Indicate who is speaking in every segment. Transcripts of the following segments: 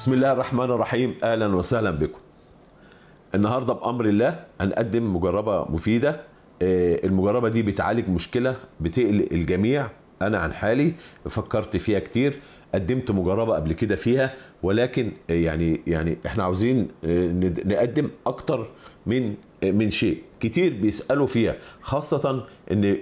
Speaker 1: بسم الله الرحمن الرحيم اهلا وسهلا بكم النهارده بامر الله هنقدم مجربه مفيده آه، المجربه دي بتعالج مشكله بتقلق الجميع انا عن حالي فكرت فيها كتير قدمت مجربه قبل كده فيها ولكن آه، يعني يعني احنا عاوزين آه، نقدم اكتر من من شيء كتير بيسالوا فيها خاصه ان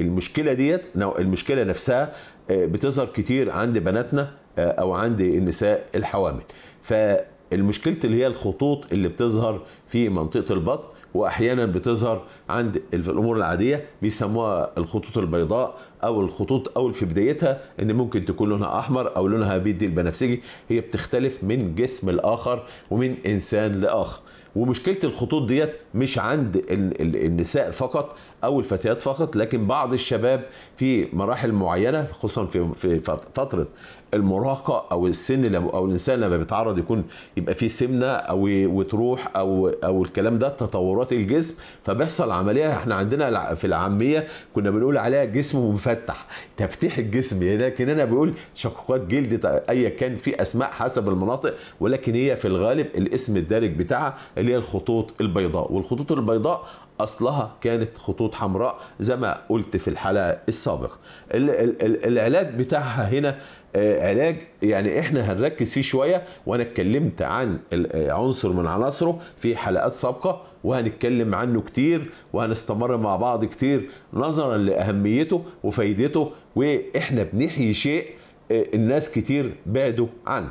Speaker 1: المشكله ديت المشكله نفسها بتظهر كتير عند بناتنا آه، او عند النساء الحوامل فالمشكله اللي هي الخطوط اللي بتظهر في منطقه البطن واحيانا بتظهر عند الامور العاديه بيسموها الخطوط البيضاء او الخطوط او في بدايتها ان ممكن تكون لونها احمر او لونها بيدي البنفسجي هي بتختلف من جسم لاخر ومن انسان لاخر ومشكله الخطوط ديت مش عند النساء فقط او الفتيات فقط لكن بعض الشباب في مراحل معينه خصوصا في فتره المراهقه او السن او الانسان لما بيتعرض يكون يبقى فيه سمنه او وتروح او او الكلام ده تطورات الجسم فبيحصل عمليه احنا عندنا في العاميه كنا بنقول عليها جسم مفتح تفتيح الجسم يعني لكن انا بقول تشققات جلد ايا كان في اسماء حسب المناطق ولكن هي في الغالب الاسم الدارج بتاعها اللي هي الخطوط البيضاء والخطوط البيضاء اصلها كانت خطوط حمراء زي ما قلت في الحلقه السابقه العلاج بتاعها هنا آه، علاج يعني احنا هنركز فيه شويه وانا اتكلمت عن آه، عنصر من عناصره في حلقات سابقه وهنتكلم عنه كتير وهنستمر مع بعض كتير نظرا لاهميته وفايدته واحنا بنحيي شيء آه، الناس كتير بعدوا عنه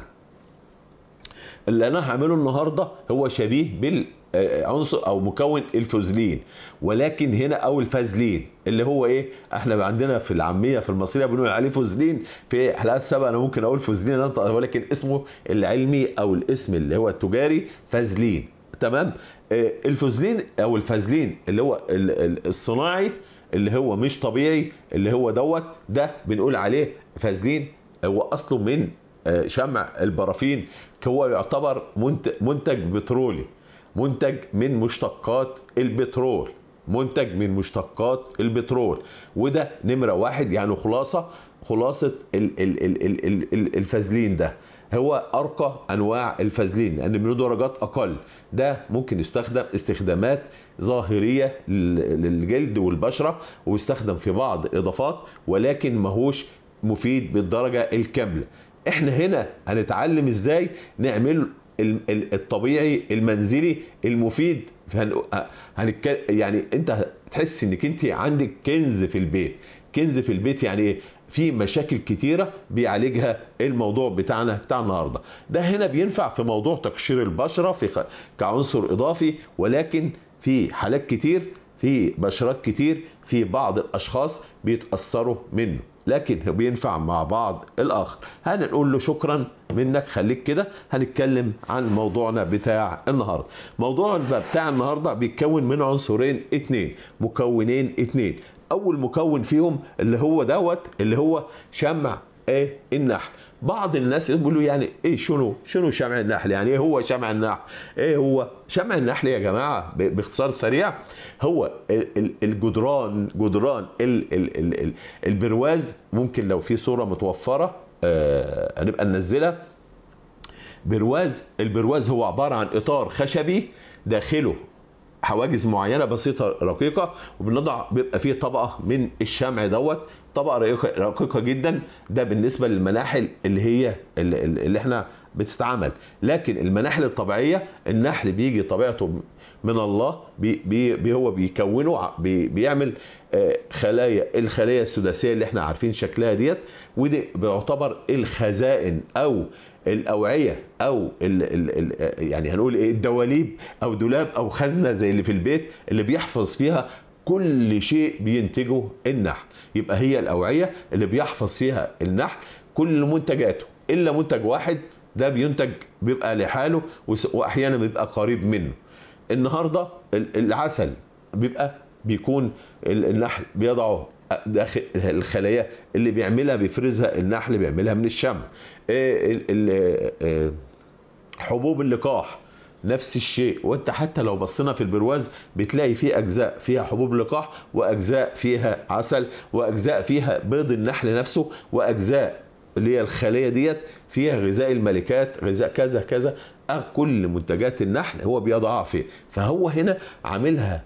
Speaker 1: اللي انا هعمله النهارده هو شبيه بال عنصر او مكون الفوزلين ولكن هنا او الفازلين اللي هو ايه احنا عندنا في العاميه في المصريه بنقول عليه فوزلين في حلقات سابقه انا ممكن اقول فوزلين ولكن اسمه العلمي او الاسم اللي هو التجاري فازلين تمام آه، الفوزلين او الفازلين اللي هو الصناعي اللي هو مش طبيعي اللي هو دوت ده بنقول عليه فازلين هو اصله من آه، شمع البرافين هو يعتبر منتج بترولي منتج من مشتقات البترول منتج من مشتقات البترول وده نمرة واحد يعني خلاصة خلاصة الفازلين ده هو أرقى أنواع الفازلين لأن منه درجات أقل ده ممكن يستخدم استخدامات ظاهرية للجلد والبشرة ويستخدم في بعض إضافات ولكن ماهوش مفيد بالدرجة الكاملة احنا هنا هنتعلم ازاي نعمل الطبيعي المنزلي المفيد يعني انت تحس انك انت عندك كنز في البيت كنز في البيت يعني ايه في مشاكل كتيرة بيعالجها الموضوع بتاعنا بتاع النهاردة ده هنا بينفع في موضوع تقشير البشرة في كعنصر إضافي ولكن في حالات كتير في بشرات كتير في بعض الأشخاص بيتأثروا منه لكن بينفع مع بعض الاخر هنقول له شكرا منك خليك كده هنتكلم عن موضوعنا بتاع النهارده موضوع بتاع النهارده بيتكون من عنصرين اثنين مكونين اثنين اول مكون فيهم اللي هو دوت اللي هو شمع ايه النحل بعض الناس بيقولوا يعني ايه شنو شنو شمع النحل يعني ايه هو شمع النحل ايه هو شمع النحل يا جماعه باختصار سريع هو الجدران جدران البرواز ممكن لو في صوره متوفره آه، هنبقى ننزلها برواز البرواز هو عباره عن اطار خشبي داخله حواجز معينه بسيطه رقيقه وبنضع بيبقى فيه طبقه من الشمع دوت طبقه رقيقه جدا ده بالنسبه للمناحل اللي هي اللي, اللي احنا بتتعمل لكن المناحل الطبيعيه النحل بيجي طبيعته من الله بي بي هو بيكونه بي بيعمل آه، خلايا الخلايا السداسيه اللي احنا عارفين شكلها ديت ودي بيعتبر الخزائن او الاوعيه او الـ الـ الـ يعني هنقول ايه الدواليب او دولاب او خزنه زي اللي في البيت اللي بيحفظ فيها كل شيء بينتجه النحل يبقى هي الاوعيه اللي بيحفظ فيها النحل كل منتجاته الا منتج واحد ده بينتج بيبقى لحاله واحيانا بيبقى قريب منه النهارده العسل بيبقى بيكون النحل بيضعه داخل الخلايا اللي بيعملها بيفرزها النحل بيعملها من الشم آه، آه، حبوب اللقاح نفس الشيء وانت حتى لو بصينا في البرواز بتلاقي فيه اجزاء فيها حبوب لقاح واجزاء فيها عسل واجزاء فيها بيض النحل نفسه واجزاء اللي هي الخليه ديت فيها غذاء الملكات غذاء كذا كذا أه، كل منتجات النحل هو بيضعها فيه فهو هنا عاملها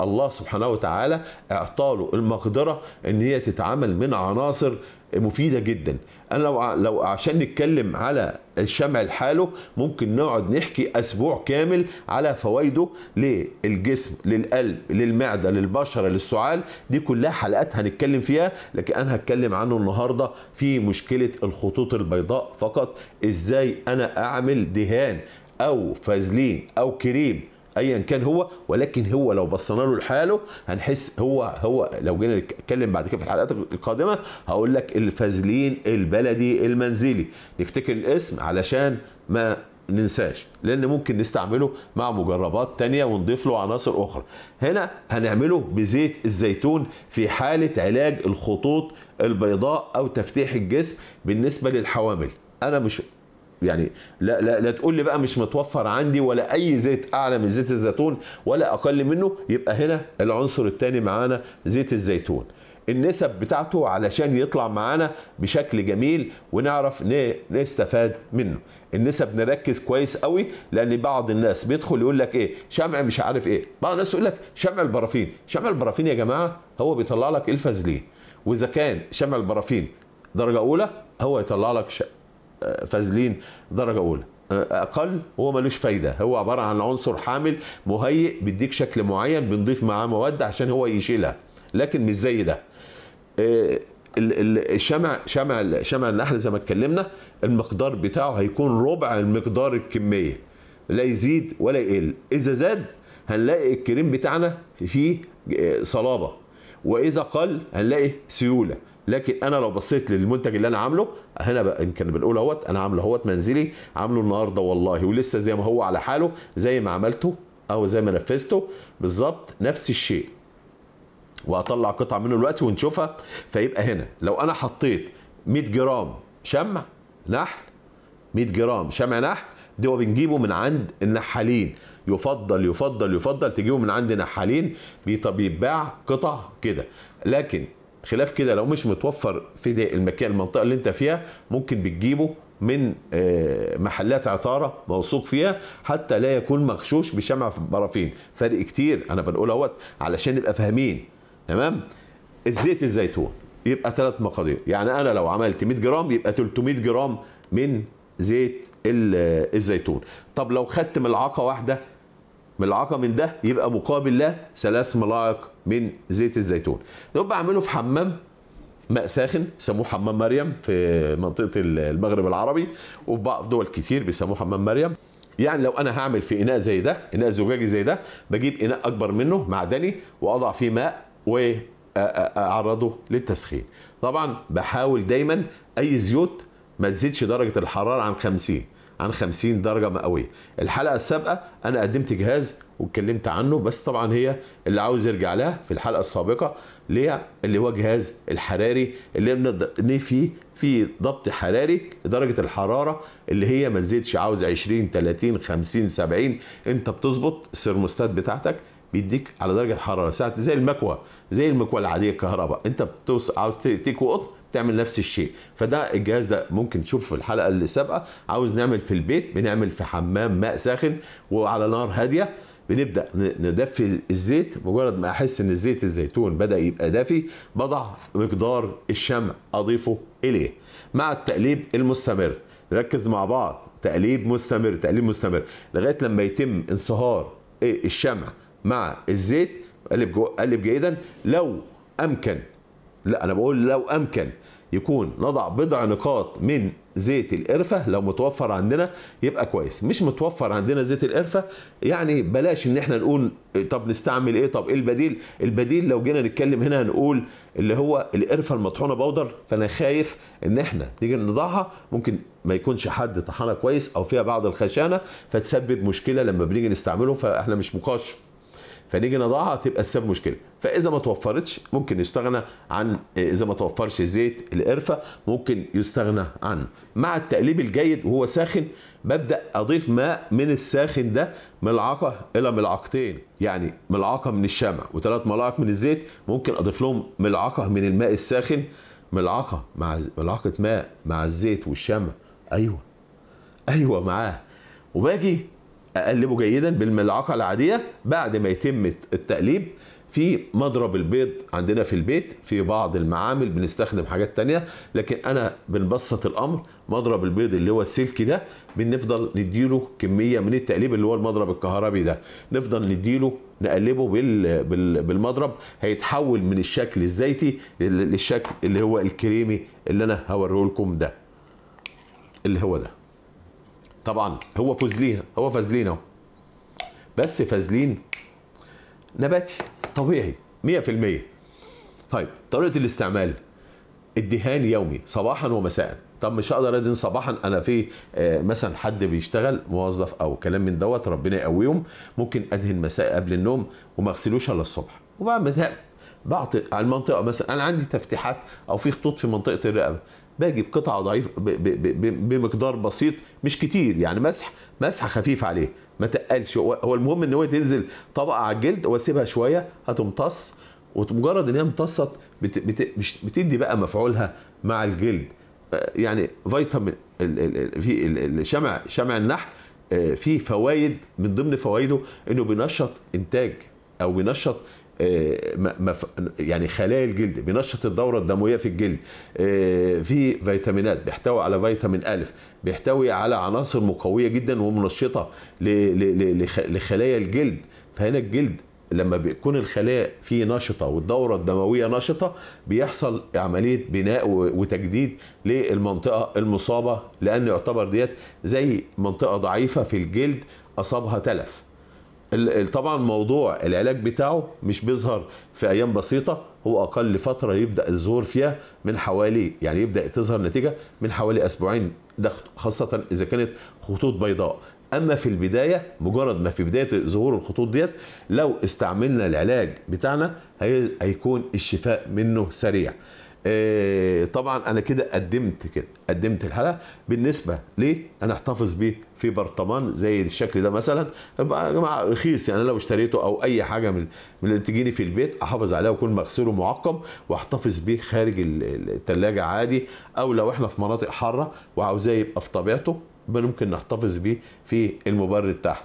Speaker 1: الله سبحانه وتعالى اعطاله المقدره ان هي تتعمل من عناصر مفيده جدا انا لو لو عشان نتكلم على الشمع لحاله ممكن نقعد نحكي اسبوع كامل على فوائده للجسم للقلب للمعده للبشره للسعال دي كلها حلقات هنتكلم فيها لكن انا هتكلم عنه النهارده في مشكله الخطوط البيضاء فقط ازاي انا اعمل دهان او فازلين او كريم ايا كان هو ولكن هو لو بصينا له لحاله هنحس هو هو لو جينا نتكلم بعد كده في الحلقات القادمه هقول لك الفازلين البلدي المنزلي نفتكر الاسم علشان ما ننساش لان ممكن نستعمله مع مجربات تانية ونضيف له عناصر اخرى هنا هنعمله بزيت الزيتون في حالة علاج الخطوط البيضاء او تفتيح الجسم بالنسبة للحوامل انا مش يعني لا لا لا تقول لي بقى مش متوفر عندي ولا اي زيت اعلى من زيت الزيتون ولا اقل منه يبقى هنا العنصر الثاني معانا زيت الزيتون النسب بتاعته علشان يطلع معانا بشكل جميل ونعرف نستفاد منه النسب نركز كويس قوي لان بعض الناس بيدخل يقول لك ايه شمع مش عارف ايه بعض الناس يقول لك شمع البرافين شمع البرافين يا جماعه هو بيطلع لك الفازلين واذا كان شمع البرافين درجه اولى هو يطلع لك آه، فازلين درجه اولى آه، اقل هو ملوش فايده هو عباره عن عنصر حامل مهيئ بيديك شكل معين بنضيف معاه مواد عشان هو يشيلها لكن مش زي ده آه، الشمع شمع شمع النحل زي ما اتكلمنا المقدار بتاعه هيكون ربع المقدار الكميه لا يزيد ولا يقل اذا زاد هنلاقي الكريم بتاعنا فيه صلابه واذا قل هنلاقي سيوله لكن انا لو بصيت للمنتج اللي انا عامله هنا بقى يمكن بنقول اهوت انا عامله اهوت منزلي عامله النهارده والله ولسه زي ما هو على حاله زي ما عملته او زي ما نفذته بالظبط نفس الشيء وهطلع قطعه منه دلوقتي ونشوفها فيبقى هنا لو انا حطيت 100 جرام شمع نحل 100 جرام شمع نحل ده بنجيبه من عند النحالين يفضل يفضل يفضل تجيبه من عند نحالين بيتباع قطع كده لكن خلاف كده لو مش متوفر في ده المكان المنطقه اللي انت فيها ممكن بتجيبه من آه، محلات عطاره موثوق فيها حتى لا يكون مغشوش بشمع في البرافين فرق كتير انا بنقول اهوت علشان نبقى فاهمين تمام الزيت الزيتون يبقى ثلاث مقادير يعني انا لو عملت 100 جرام يبقى 300 جرام من زيت آه، الزيتون طب لو خدت ملعقه واحده ملعقه من ده يبقى مقابل له ثلاث ملاعق من زيت الزيتون ده بعمله في حمام ماء ساخن سموه حمام مريم في منطقه المغرب العربي وفي بعض دول كتير بيسموه حمام مريم يعني لو انا هعمل في اناء زي ده اناء زجاجي زي ده بجيب اناء اكبر منه معدني واضع فيه ماء واعرضه للتسخين طبعا بحاول دايما اي زيوت ما تزيدش درجه الحراره عن 50 عن 50 درجه مئويه الحلقه السابقه انا قدمت جهاز واتكلمت عنه بس طبعا هي اللي عاوز يرجع لها في الحلقه السابقه ليه اللي هو جهاز الحراري اللي بنض... فيه في ضبط حراري لدرجه الحراره اللي هي ما تزيدش عاوز 20 30 50 70 انت بتظبط السيرموستات بتاعتك بيديك على درجه الحراره ساعه زي المكوة زي المكوة العاديه الكهرباء انت بتوصل عاوز تكوي قطن تعمل نفس الشيء فده الجهاز ده ممكن تشوف في الحلقه اللي سابقه عاوز نعمل في البيت بنعمل في حمام ماء ساخن وعلى نار هاديه بنبدا ندفي الزيت مجرد ما احس ان زيت الزيتون بدا يبقى دافي بضع مقدار الشمع اضيفه اليه مع التقليب المستمر ركز مع بعض تقليب مستمر تقليب مستمر لغايه لما يتم انصهار إيه، الشمع مع الزيت قلب جو قلب جيدا لو امكن لا انا بقول لو امكن يكون نضع بضع نقاط من زيت القرفة لو متوفر عندنا يبقى كويس مش متوفر عندنا زيت القرفة يعني بلاش ان احنا نقول طب نستعمل ايه طب ايه البديل البديل لو جينا نتكلم هنا هنقول اللي هو القرفة المطحونة بودر فانا خايف ان احنا نيجي نضعها ممكن ما يكونش حد طحنها كويس او فيها بعض الخشانة فتسبب مشكلة لما بنيجي نستعمله فاحنا مش مقاش فنيجي نضعها تبقى السبب مشكله فاذا ما توفرتش ممكن يستغنى عن اذا ما توفرش زيت القرفه ممكن يستغنى عنه مع التقليب الجيد وهو ساخن ببدا اضيف ماء من الساخن ده ملعقه الى ملعقتين يعني ملعقه من الشمع وثلاث ملاعق من الزيت ممكن اضيف لهم ملعقه من الماء الساخن ملعقه مع ملعقه ماء مع الزيت والشمع ايوه ايوه معاه وباجي اقلبه جيدا بالملعقه العاديه بعد ما يتم التقليب في مضرب البيض عندنا في البيت في بعض المعامل بنستخدم حاجات تانية لكن انا بنبسط الامر مضرب البيض اللي هو السلك ده بنفضل نديله كميه من التقليب اللي هو المضرب الكهربي ده نفضل نديله نقلبه بالمضرب هيتحول من الشكل الزيتي للشكل اللي هو الكريمي اللي انا هوريه لكم ده اللي هو ده طبعا هو فوزليها هو فازلين اهو بس فازلين نباتي طبيعي 100% طيب طريقه الاستعمال الدهان يومي صباحا ومساء طب مش هقدر ادهن صباحا انا في آه، مثلا حد بيشتغل موظف او كلام من دوت ربنا يقويهم ممكن ادهن مساء قبل النوم وما اغسلوش الا الصبح وبعمل بعطي على المنطقه مثلا انا عندي تفتيحات او في خطوط في منطقه الرقبه باجي بقطعة ضعيفة بمقدار بسيط مش كتير يعني مسح مسح خفيف عليه ما تقلش هو المهم ان هو تنزل طبقه على الجلد واسيبها شويه هتمتص ومجرد ان هي امتصت بتدي بقى مفعولها مع الجلد آه، يعني فيتامين في شمع شمع النحل آه، فيه فوائد من ضمن فوائده انه بينشط انتاج او بينشط آه، يعني خلايا الجلد بينشط الدوره الدمويه في الجلد آه، في فيتامينات بيحتوي على فيتامين الف بيحتوي على عناصر مقويه جدا ومنشطه لخلايا الجلد فهنا الجلد لما بيكون الخلايا فيه نشطة والدورة الدموية نشطة بيحصل عملية بناء وتجديد للمنطقة المصابة لأن يعتبر ديت زي منطقة ضعيفة في الجلد أصابها تلف طبعا موضوع العلاج بتاعه مش بيظهر في ايام بسيطه هو اقل فتره يبدا الظهور فيها من حوالي يعني يبدا تظهر نتيجه من حوالي اسبوعين ده خاصه اذا كانت خطوط بيضاء اما في البدايه مجرد ما في بدايه ظهور الخطوط ديت لو استعملنا العلاج بتاعنا هيكون الشفاء منه سريع آه، طبعا انا كده قدمت كده قدمت الحلقه بالنسبه ليه انا احتفظ بيه في برطمان زي الشكل ده مثلا يبقى يا جماعه رخيص يعني لو اشتريته او اي حاجه من من اللي تجيني في البيت احافظ عليها واكون مغسله معقم واحتفظ بيه خارج الثلاجه عادي او لو احنا في مناطق حاره وعاوزاه يبقى في طبيعته ممكن نحتفظ بيه في المبرد تحت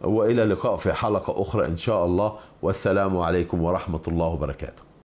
Speaker 1: والى اللقاء في حلقه اخرى ان شاء الله والسلام عليكم ورحمه الله وبركاته